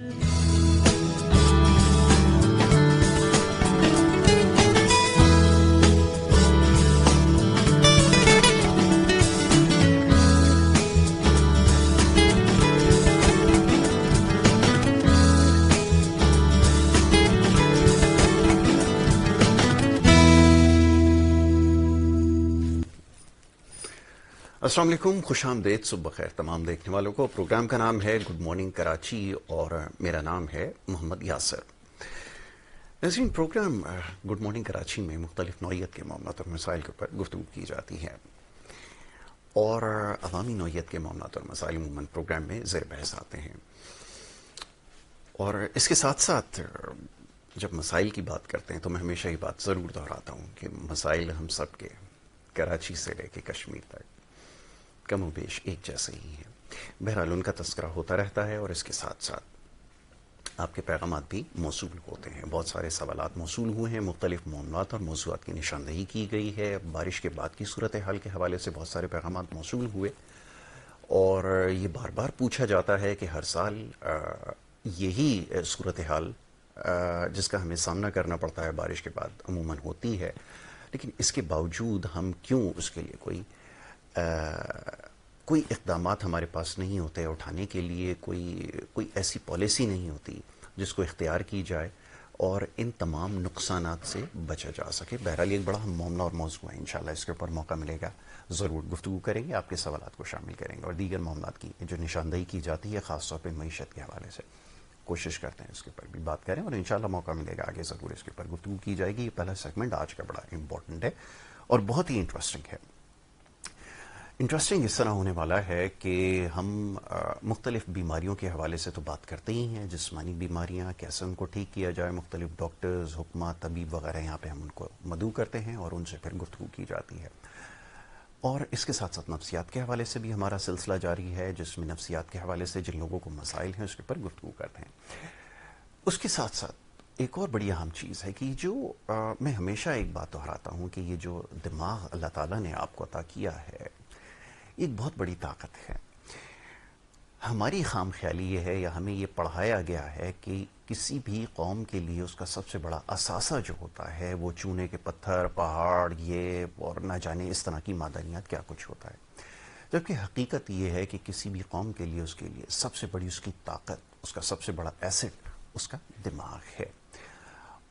Thank you. असल खुश आमदेद सुबह खैर तमाम देखने वालों को प्रोग्राम का नाम है गुड मॉर्निंग कराची और मेरा नाम है मोहम्मद यासर नजीन प्रोग्राम गुड मॉर्निंग कराची में मुख्तलिफ नौीयत के मामला और मसाइल के ऊपर गुफ्तु की जाती है और अवामी नौीयत के मामला और मसाइल अमूमन प्रोग्राम में ज़ेर बहस आते हैं और इसके साथ साथ जब मसाइल की बात करते हैं तो मैं हमेशा ये बात ज़रूर दोहराता हूँ कि मसाइल हम सब के कराची से लेके कश्मीर तक कमोबेश एक जैसे ही हैं बहरहाल उनका तस्करा होता रहता है और इसके साथ साथ आपके पैगाम भी मौसू होते हैं बहुत सारे सवाल मौसू हुए हैं मुख्तलिफ मामलात और मौजूद की निशानदही की गई है बारिश के बाद की सूरत हाल के हवाले से बहुत सारे पैगाम मौसू हुए और ये बार बार पूछा जाता है कि हर साल यही सूरत हाल जिसका हमें सामना करना पड़ता है बारिश के बाद अमूमन होती है लेकिन इसके बावजूद हम क्यों उसके लिए कोई कोई इकदाम हमारे पास नहीं होते उठाने के लिए कोई कोई ऐसी पॉलिसी नहीं होती जिसको इख्तियार की जाए और इन तमाम नुकसान से बचा जा सके बहरहाल एक बड़ा मामला और मौजू है इन इसके ऊपर मौका मिलेगा ज़रूर गुफ्तु करेंगे आपके सवाल को शामिल करेंगे और दीगर मामला की जो निशानदेही की जाती है ख़ासतौर पर मीशत के हवाले से कोशिश करते हैं इसके ऊपर भी बात करें और इन मौका मिलेगा आगे ज़रूर इसके ऊपर गुफ्तु की जाएगी ये पहला सेगमेंट आज का बड़ा इंपॉर्टेंट है और बहुत ही इंटरेस्टिंग है इंटरेस्टिंग इस तरह होने वाला है कि हम मुख्तलिफ बीमारियों के हवाले से तो बात करते ही हैं जिसमानी बीमारियाँ कैसे उनको ठीक किया जाए मुख्तलिफ डॉक्टर्स हुक्मा तबीब वगैरह यहाँ पे हम उनको मदू करते हैं और उनसे फिर गुफ्तु की जाती है और इसके साथ साथ नफ्सियात के हवाले से भी हमारा सिलसिला जारी है जिसमें नफ्सियात के हवाले से जिन लोगों को मसाइल हैं उसके ऊपर गुफ्तु करते हैं उसके साथ साथ एक और बड़ी अहम चीज़ है कि जो आ, मैं हमेशा एक बात दोहराता हूँ कि ये जो दिमाग अल्लाह ताला ने आपको अता किया है एक बहुत बड़ी ताकत है हमारी खाम ख्याली ये है या हमें ये पढ़ाया गया है कि किसी भी कौम के लिए उसका सबसे बड़ा असासा जो होता है वो चूने के पत्थर पहाड़ ये और ना जाने इस तरह की मादनियात क्या कुछ होता है जबकि हकीकत ये है कि किसी भी कौम के लिए उसके लिए सबसे बड़ी उसकी ताकत उसका सबसे बड़ा एसेट उसका दिमाग है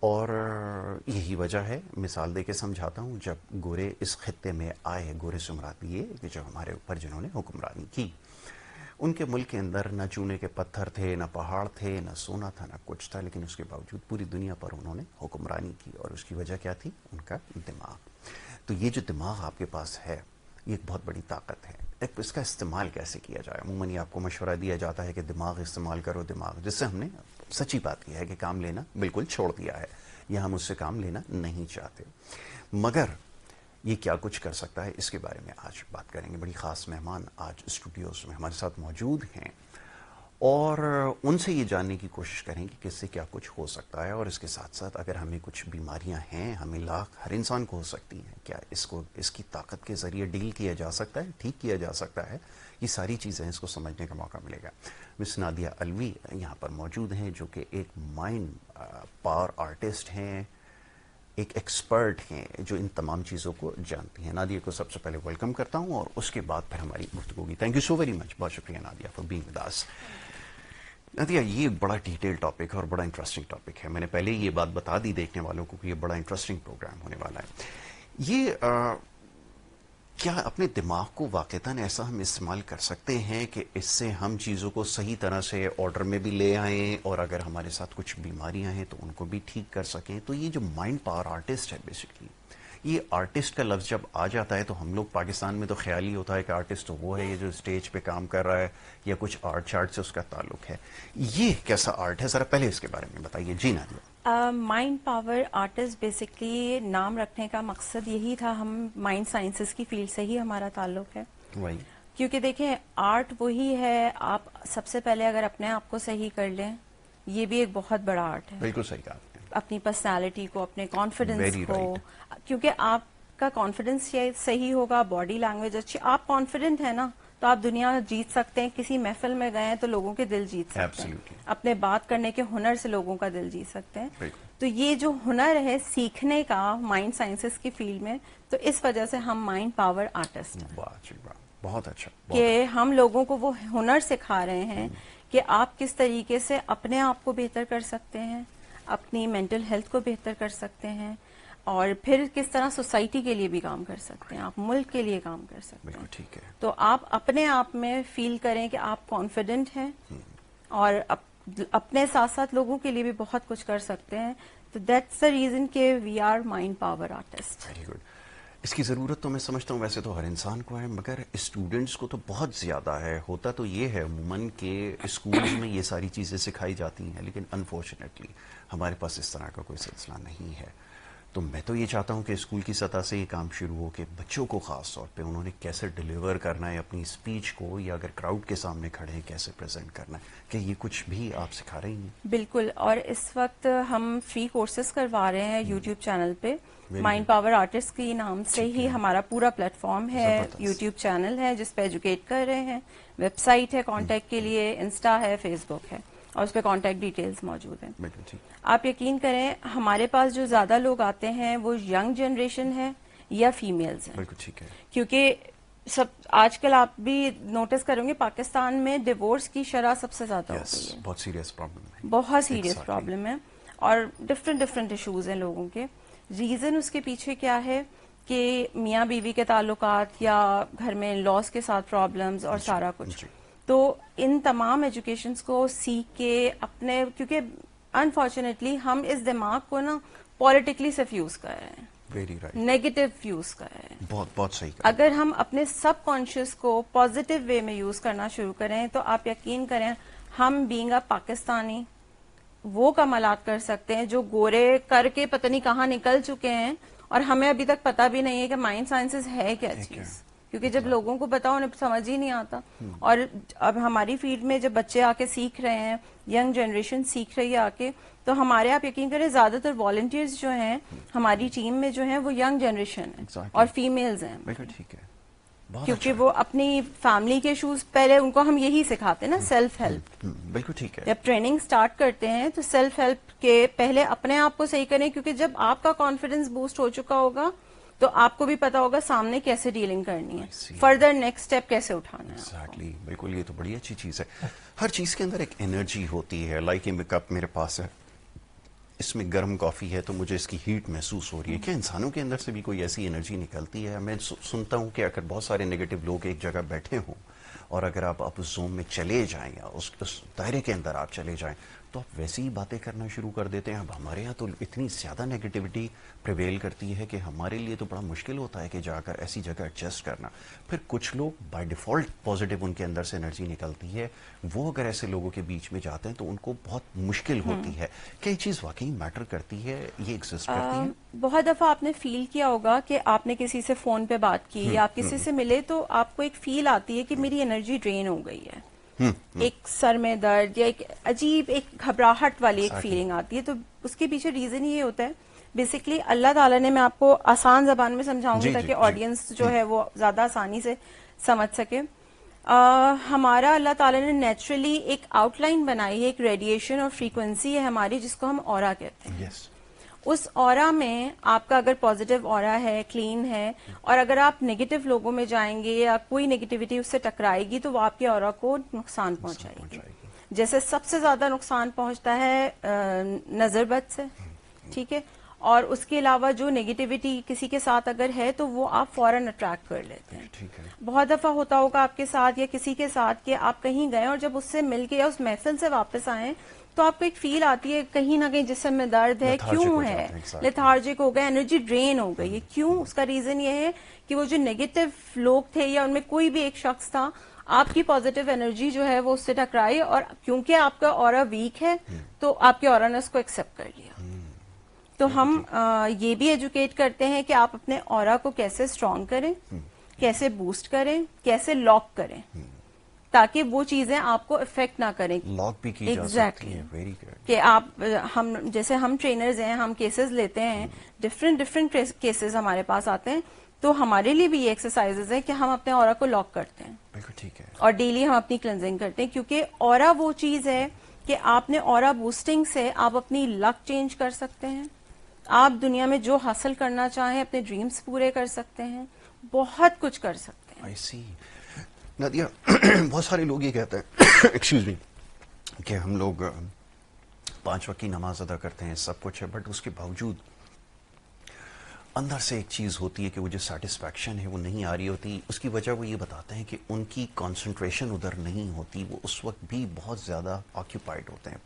और यही वजह है मिसाल दे के समझाता हूँ जब गोरे इस खत्े में आए गोरे सुमरात ये कि जब हमारे ऊपर जिन्होंने हुक्मरानी की उनके मुल्क के अंदर ना चूने के पत्थर थे ना पहाड़ थे ना सोना था ना कुछ था लेकिन उसके बावजूद पूरी दुनिया पर उन्होंने हुक्मरानी की और उसकी वजह क्या थी उनका दिमाग तो ये जो दिमाग आपके पास है ये एक बहुत बड़ी ताकत है एक इसका इस्तेमाल कैसे किया जाए अमूमन ये आपको मशवरा दिया जाता है कि दिमाग इस्तेमाल करो दिमाग जिससे हमने सच्ची बात यह है कि काम लेना बिल्कुल छोड़ दिया है या हम उससे काम लेना नहीं चाहते मगर ये क्या कुछ कर सकता है इसके बारे में आज बात करेंगे बड़ी ख़ास मेहमान आज स्टूडियोज़ में हमारे साथ मौजूद हैं और उनसे ये जानने की कोशिश करें कि किससे क्या कुछ हो सकता है और इसके साथ साथ अगर हमें कुछ बीमारियां हैं हमें लाख हर इंसान को हो सकती हैं क्या इसको इसकी ताकत के ज़रिए डील किया जा सकता है ठीक किया जा सकता है ये सारी चीज़ें इसको समझने का मौका मिलेगा मिस नादिया अलवी यहाँ पर मौजूद हैं जो कि एक माइंड पावर आर्टिस्ट हैं एक एक्सपर्ट हैं जो इन तमाम चीज़ों को जानती हैं नादिया को सबसे पहले वेलकम करता हूँ और उसके बाद फिर हमारी गुफ्तु होगी thank you so very much बहुत शुक्रिया नादिया फॉर बींग दास नदिया ये बड़ा डिटेल टॉपिक है और बड़ा इंटरेस्टिंग टॉपिक है मैंने पहले ये बात बता दी देखने वालों को कि ये बड़ा इंटरेस्टिंग प्रोग्राम होने वाला है ये आ, क्या अपने दिमाग को वाकता ऐसा हम इस्तेमाल कर सकते हैं कि इससे हम चीज़ों को सही तरह से ऑर्डर में भी ले आएं और अगर हमारे साथ कुछ बीमारियां हैं तो उनको भी ठीक कर सकें तो ये जो माइंड पावर आर्टिस्ट है बेसिकली ये आर्टिस्ट का लफ्ज़ जब आ जाता है तो हम लोग पाकिस्तान में तो ख्याल ही होता है कि आर्टिस्ट वो है ये जो स्टेज पे काम कर रहा है या कुछ आर्ट चार्ट से उसका ताल्लुक है ये कैसा आर्ट है ज़रा पहले इसके बारे में बताइए ji Nadia mind power artist basically नाम रखने का मकसद यही था हम माइंड साइंसेस की फील्ड से ही हमारा ताल्लुक है वही क्योंकि देखें आर्ट वही है आप सबसे पहले अगर अपने आप को सही कर लें ये भी एक बहुत बड़ा आर्ट है बिल्कुल सही कहा अपनी पर्सनालिटी को अपने कॉन्फिडेंस को right. क्योंकि आपका कॉन्फिडेंस सही होगा बॉडी लैंग्वेज अच्छी आप कॉन्फिडेंट है ना तो आप दुनिया जीत सकते हैं किसी महफिल में गए हैं तो लोगों के दिल जीत सकते Absolutely. हैं अपने बात करने के हुनर से लोगों का दिल जीत सकते हैं right. तो ये जो हुनर है सीखने का माइंड साइंसेस की फील्ड में तो इस वजह से हम माइंड पावर आर्टिस्ट हैं बहुत अच्छा कि अच्छा। हम लोगों को वो हुनर सिखा रहे हैं हम्म। कि आप किस तरीके से अपने आप को बेहतर कर सकते हैं अपनी मेंटल हेल्थ को बेहतर कर सकते हैं और फिर किस तरह सोसाइटी के लिए भी काम कर सकते हैं आप मुल्क के लिए काम कर सकते हैं ठीक है तो आप अपने आप में फील करें कि आप कॉन्फिडेंट हैं हम्म। और अप, अपने साथ साथ लोगों के लिए भी बहुत कुछ कर सकते हैं तो दैट्स द रीजन के we are mind power artist very good इसकी ज़रूरत तो मैं समझता हूँ वैसे तो हर इंसान को है मगर स्टूडेंट्स को तो बहुत ज़्यादा है होता तो ये है अमूमन के स्कूल्स में ये सारी चीज़ें सिखाई जाती हैं लेकिन अनफॉर्चुनेटली हमारे पास इस तरह का कोई सिलसिला नहीं है तो मैं तो ये चाहता हूँ कि स्कूल की सतह से ये काम शुरू हो कि बच्चों को ख़ास तौर पे उन्होंने कैसे डिलीवर करना है अपनी स्पीच को या अगर क्राउड के सामने खड़े हैं कैसे प्रेजेंट करना है क्या ये कुछ भी आप सिखा रही हैं बिल्कुल और इस वक्त हम फ्री कोर्सेज करवा रहे हैं यूट्यूब हम्म। चैनल पे माइंड पावर आर्टिस्ट के नाम से ही हमारा पूरा प्लेटफॉर्म है यूट्यूब चैनल है जिसपे एजुकेट कर रहे हैं वेबसाइट है कॉन्टेक्ट के हम्म। लिए इंस्टा है फेसबुक है और उस पर कॉन्टेक्ट डिटेल्स मौजूद हैं आप यकीन करें हमारे पास जो ज़्यादा लोग आते हैं वो यंग जनरेशन है या फीमेल्स हैं है क्योंकि सब आजकल आप भी नोटिस करेंगे पाकिस्तान में डिवोर्स की शरह सबसे ज़्यादा yes, होती है बहुत सीरियस प्रॉब्लम है बहुत सीरियस प्रॉब्लम है और डिफरेंट डिफरेंट इशूज़ हैं लोगों के रीज़न उसके पीछे क्या है कि मियाँ बीवी के ताल्लुकात या घर में लॉस के साथ प्रॉब्लम्स और सारा कुछ तो इन तमाम एजुकेशन को सीख के अपने क्योंकि अनफॉर्चुनेटली हम इस दिमाग को ना पॉलिटिकली सिर्फ यूज कर रहे हैं वेरी राइट नेगेटिव यूज कर रहे हैं बहुत बहुत सही अगर हम अपने सब कॉन्शियस को पॉजिटिव वे में यूज करना शुरू करें तो आप यकीन करें हम बींग अ पाकिस्तानी वो कमालात कर सकते हैं जो गोरे करके पता नहीं कहाँ निकल चुके हैं और हमें अभी तक पता भी नहीं है कि माइंड साइंसेस है क्या चीज क्योंकि जब लोगों को बताओ उन्हें समझ ही नहीं आता और अब हमारी फील्ड में जब बच्चे आके सीख रहे हैं यंग जनरेशन सीख रही है आके तो हमारे आप यकीन करें ज्यादातर वॉल्टियर्स जो हैं हमारी टीम में जो हैं वो यंग जनरेशन है exactly. और फीमेल्स हैं ठीक है क्योंकि अच्छा वो अपनी फैमिली के इशूज पहले उनको हम यही सिखाते हैं ना सेल्फ हम्म, हेल्प हम्म, हम्म, बिल्कुल ठीक है जब ट्रेनिंग स्टार्ट करते हैं तो सेल्फ हेल्प के पहले अपने आप को सही करें क्योंकि जब आपका कॉन्फिडेंस बूस्ट हो चुका होगा तो आपको भी पता होगा सामने कैसे डीलिंग करनी है फर्दर नेक्स्ट स्टेप कैसे उठाना है एग्जैक्टली exactly. बिल्कुल ये तो बड़ी अच्छी चीज है हर चीज के अंदर एक एनर्जी होती है लाइक like ये मेकअप मेरे पास है इसमें गर्म कॉफ़ी है तो मुझे इसकी हीट महसूस हो रही है क्या इंसानों के अंदर से भी कोई ऐसी एनर्जी निकलती है मैं सुनता हूँ कि अगर बहुत सारे नेगेटिव लोग एक जगह बैठे हों और अगर आप, आप उस जोन में चले जाएं या उस, उस दायरे के अंदर आप चले जाएं तो आप वैसे ही बातें करना शुरू कर देते हैं अब हमारे यहाँ तो इतनी ज़्यादा नेगेटिविटी प्रिवेल करती है कि हमारे लिए तो बड़ा मुश्किल होता है कि जाकर ऐसी जगह एडजस्ट करना फिर कुछ लोग बाय डिफ़ॉल्ट पॉजिटिव उनके अंदर से एनर्जी निकलती है वो अगर ऐसे लोगों के बीच में जाते हैं तो उनको बहुत मुश्किल हम्म। होती है क्या ये चीज़ वाकई मैटर करती है ये एग्जिस्ट करती है बहुत दफ़ा आपने फील किया होगा कि आपने किसी से फ़ोन पे बात की हम्म, या आप किसी हम्म। से मिले तो आपको एक फील आती है कि मेरी एनर्जी ड्रेन हो गई है हम्म, हम्म। एक सर में दर्द या एक अजीब एक घबराहट वाली एक फीलिंग आती है तो उसके पीछे रीजन ये होता है बेसिकली अल्लाह ताला ने मैं आपको आसान जबान में समझाऊंगी ताकि ऑडियंस जो हम्म। है वो ज्यादा आसानी से समझ सके आ, हमारा अल्लाह ताला ने नेचुरली एक आउटलाइन बनाई है एक रेडिएशन और फ्रीक्वेंसी है हमारी जिसको हम और कहते हैं yes. उस और में आपका अगर पॉजिटिव और है क्लीन है और अगर आप नेगेटिव लोगों में जाएंगे या कोई नेगेटिविटी उससे टकराएगी तो वो आपके और को नुकसान पहुंचाएगी जैसे सबसे ज्यादा नुकसान पहुंचता है नजरबद से हम्म, हम्म। ठीक है और उसके अलावा जो नेगेटिविटी किसी के साथ अगर है तो वो आप फॉरन अट्रैक्ट कर लेते हैं ठीक है बहुत दफा होता होगा आपके साथ या किसी के साथ कि आप कहीं गए और जब उससे मिलके या उस महफिल से वापस आए तो आपको एक फील आती है कहीं ना कहीं जिसम में दर्द है क्यों है लेथार्जिक हो गया एनर्जी ड्रेन हो गई हम्म। क्यों उसका रीजन ये है कि वो जो नेगेटिव लोग थे या उनमें कोई भी एक शख्स था आपकी पॉजिटिव एनर्जी जो है वो उससे टकराई और क्योंकि आपका और वीक है हम्म। तो आपके और ने उसको एक्सेप्ट कर लिया हम्म। तो हम आ, ये भी एजुकेट करते हैं कि आप अपने और को कैसे स्ट्रांग करें कैसे बूस्ट करें कैसे लॉक करें ताकि वो चीजें आपको इफेक्ट ना करें लॉक भी की exactly. वेरी गुड कि आप हम जैसे हम ट्रेनर्स हैं हम केसेस लेते हैं डिफरेंट डिफरेंट केसेस हमारे पास आते हैं तो हमारे लिए भी ये एक्सरसाइजेज है कि हम अपने और को लॉक करते हैं बिल्कुल ठीक है और डेली हम अपनी क्लेंजिंग करते हैं क्योंकि और वो चीज है कि आपने और बूस्टिंग से आप अपनी लक चेंज कर सकते हैं आप दुनिया में जो हासिल करना चाहें अपने ड्रीम्स पूरे कर सकते हैं बहुत कुछ कर सकते हैं आई सी नदिया बहुत सारे लोग ये कहते हैं एक्सक्यूज़ मी कि हम लोग पांच वक्त की नमाज अदा करते हैं सब कुछ है बट उसके बावजूद अंदर से एक चीज़ होती है कि वो जो सेटिस्फैक्शन है वो नहीं आ रही होती उसकी वजह वो ये बताते हैं कि उनकी कंसंट्रेशन उधर नहीं होती वो उस वक्त भी बहुत ज़्यादा ऑक्यूपाइड होते हैं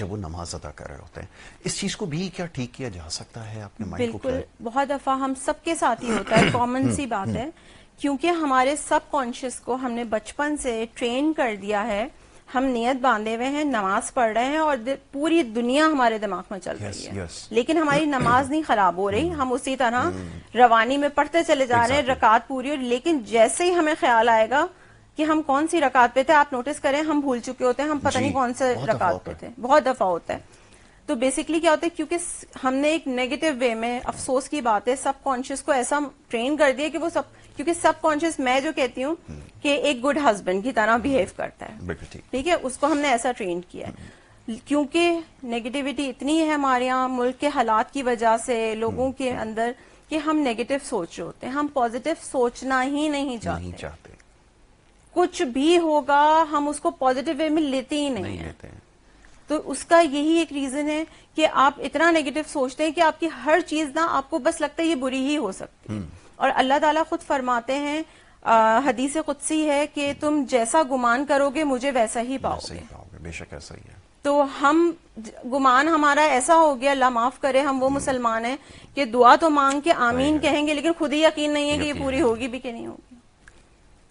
जब वो नमाज अदा कर रहे होते हैं इस चीज़ को भी क्या ठीक किया जा सकता है अपने माइंड को बिल्कुल बहुत दफ़ा हम सबके साथ ही होता है कॉमन सी बात है क्योंकि हमारे सब कॉन्शियस को हमने बचपन से ट्रेन कर दिया है हम नियत बांधे हुए हैं नमाज पढ़ रहे हैं और पूरी दुनिया हमारे दिमाग में चल yes, रही है yes. लेकिन हमारी नमाज नहीं खराब हो रही हम उसी तरह hmm. रवानी में पढ़ते चले जा रहे हैं रकात पूरी और लेकिन जैसे ही हमें ख्याल आएगा कि हम कौन सी रकात पे थे आप नोटिस करें हम भूल चुके होते हैं हम पता नहीं कौन से रकात पे थे बहुत दफा होता है तो बेसिकली क्या होता है क्योंकि हमने एक नेगेटिव वे में अफसोस की बात है सब कॉन्शियस को ऐसा ट्रेन कर दिया कि वो सब क्योंकि सब कॉन्शियस मैं जो कहती हूँ हम्म। कि एक गुड हस्बैंड की तरह बिहेव करता है ठीक है उसको हमने ऐसा ट्रेन किया है हम्म। क्योंकि नेगेटिविटी इतनी है हमारे यहाँ मुल्क के हालात की वजह से लोगों हम्म। के अंदर कि हम नेगेटिव सोच रहे होते हैं हम पॉजिटिव सोचना ही नहीं चाहते, नहीं चाहते। कुछ भी होगा हम उसको पॉजिटिव वे में लेते ही नहीं, नहीं है। लेते हैं तो उसका यही एक रीजन है कि आप इतना नेगेटिव सोचते हैं कि आपकी हर चीज ना आपको बस लगता है ये बुरी ही हो सकती है हम्म। और अल्लाह ताला खुद फरमाते हैं हदीस कुदसी है कि तुम जैसा गुमान करोगे मुझे वैसा ही पाओगे बेशक ऐसा ही है तो हम गुमान हमारा ऐसा हो गया अल्लाह माफ करे हम वो हम्म। मुसलमान हैं कि दुआ तो मांग के आमीन कहेंगे लेकिन खुद ही यकीन नहीं है कि ये पूरी होगी भी कि नहीं होगी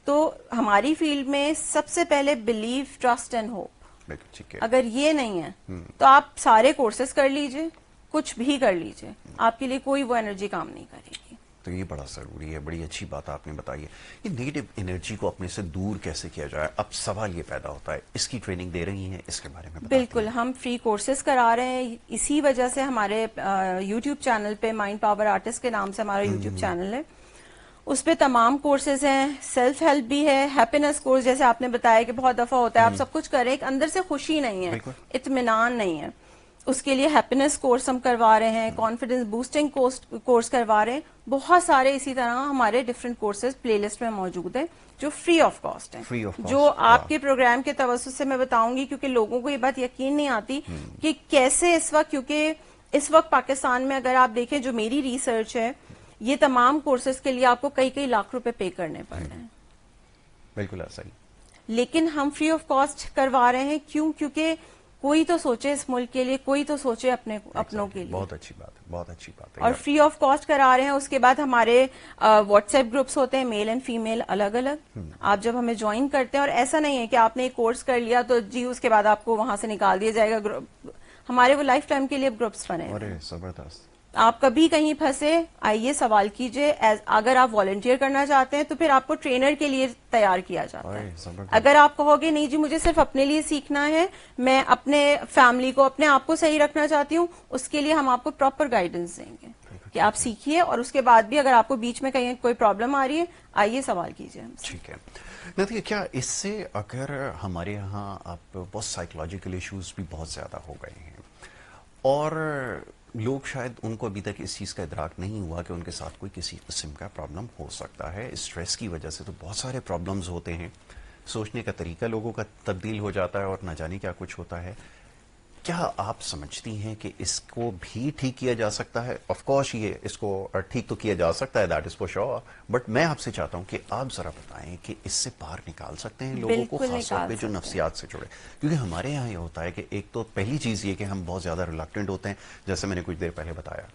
तो हमारी फील्ड में सबसे पहले बिलीव ट्रस्ट एंड होप है अगर ये नहीं है हम्म। तो आप सारे कोर्सेज कर लीजिए कुछ भी कर लीजिए आपके लिए कोई वो एनर्जी काम नहीं करेगी तो ये बड़ा ज़रूरी है बड़ी अच्छी बात आपने बताई है ये नेगेटिव एनर्जी को अपने से दूर कैसे किया जाए अब सवाल ये पैदा होता है इसकी ट्रेनिंग दे रही हैं इसके बारे में बिल्कुल हम फ्री कोर्सेज करा रहे हैं इसी वजह से हमारे यूट्यूब चैनल पे माइंड पावर आर्टिस्ट के नाम से हमारा यूट्यूब हम्म, चैनल हम्म। है उस पर तमाम कोर्सेज हैं सेल्फ हेल्प भी है हैप्पीनेस कोर्स जैसे आपने बताया कि बहुत दफा होता है आप हम्म। सब कुछ करें एक अंदर से खुशी नहीं है इतमान नहीं है उसके लिए हैप्पीनेस कोर्स हम करवा रहे हैं कॉन्फिडेंस बूस्टिंग कोर्स करवा रहे हैं बहुत सारे इसी तरह हमारे डिफरेंट कोर्सेज प्लेलिस्ट में मौजूद है जो फ्री ऑफ कॉस्ट है cost, जो आपके प्रोग्राम के तवसत से मैं बताऊंगी क्योंकि लोगों को ये बात यकीन नहीं आती हम्म। कि कैसे इस वक्त क्योंकि इस वक्त पाकिस्तान में अगर आप देखें जो मेरी रिसर्च है ये तमाम कोर्सेज के लिए आपको कई कई लाख रुपए पे करने पड़ रहे हैं बिल्कुल सही लेकिन हम फ्री ऑफ कॉस्ट करवा रहे हैं क्यों क्योंकि कोई तो सोचे इस मुल्क के लिए कोई तो सोचे अपने exactly. अपनों के लिए बहुत अच्छी बात है बहुत अच्छी बात है और फ्री ऑफ कॉस्ट करा रहे हैं उसके बाद हमारे व्हाट्सएप ग्रुप्स होते हैं मेल एंड फीमेल अलग अलग आप जब हमें ज्वाइन करते हैं और ऐसा नहीं है कि आपने एक कोर्स कर लिया तो जी उसके बाद आपको वहां से निकाल दिया जाएगा ग्रुप हमारे वो लाइफ टाइम के लिए ग्रुप्स बने जबरदस्त आप कभी कहीं फंसे आइए सवाल कीजिए अगर आप वॉल्टियर करना चाहते हैं तो फिर आपको ट्रेनर के लिए तैयार किया जाता है अगर आप कहोगे नहीं जी मुझे सिर्फ अपने लिए सीखना है मैं अपने फैमिली को अपने आप को सही रखना चाहती हूँ उसके लिए हम आपको प्रॉपर गाइडेंस देंगे कि आप सीखिए और उसके बाद भी अगर आपको बीच में कहीं कोई प्रॉब्लम आ रही है आइए सवाल कीजिए ठीक है नदिया क्या इससे अगर हमारे यहाँ आप बहुत साइकोलॉजिकल इश्यूज भी बहुत ज्यादा हो गए हैं और लोग शायद उनको अभी तक इस चीज़ का इधराक नहीं हुआ कि उनके साथ कोई किसी किस्म का प्रॉब्लम हो सकता है स्ट्रेस की वजह से तो बहुत सारे प्रॉब्लम्स होते हैं सोचने का तरीका लोगों का तब्दील हो जाता है और ना जाने क्या कुछ होता है क्या आप समझती हैं कि इसको भी ठीक किया जा सकता है ऑफ ये इसको ठीक तो किया जा सकता है that is for sure but मैं आपसे चाहता हूं कि आप जरा बताएं कि इससे बाहर निकाल सकते हैं लोगों को खासतौर पे जो नफ्सियात से जुड़े क्योंकि हमारे यहाँ ये होता है कि एक तो पहली चीज़ ये कि हम बहुत ज़्यादा रिलक्टेंट होते हैं जैसे मैंने कुछ देर पहले बताया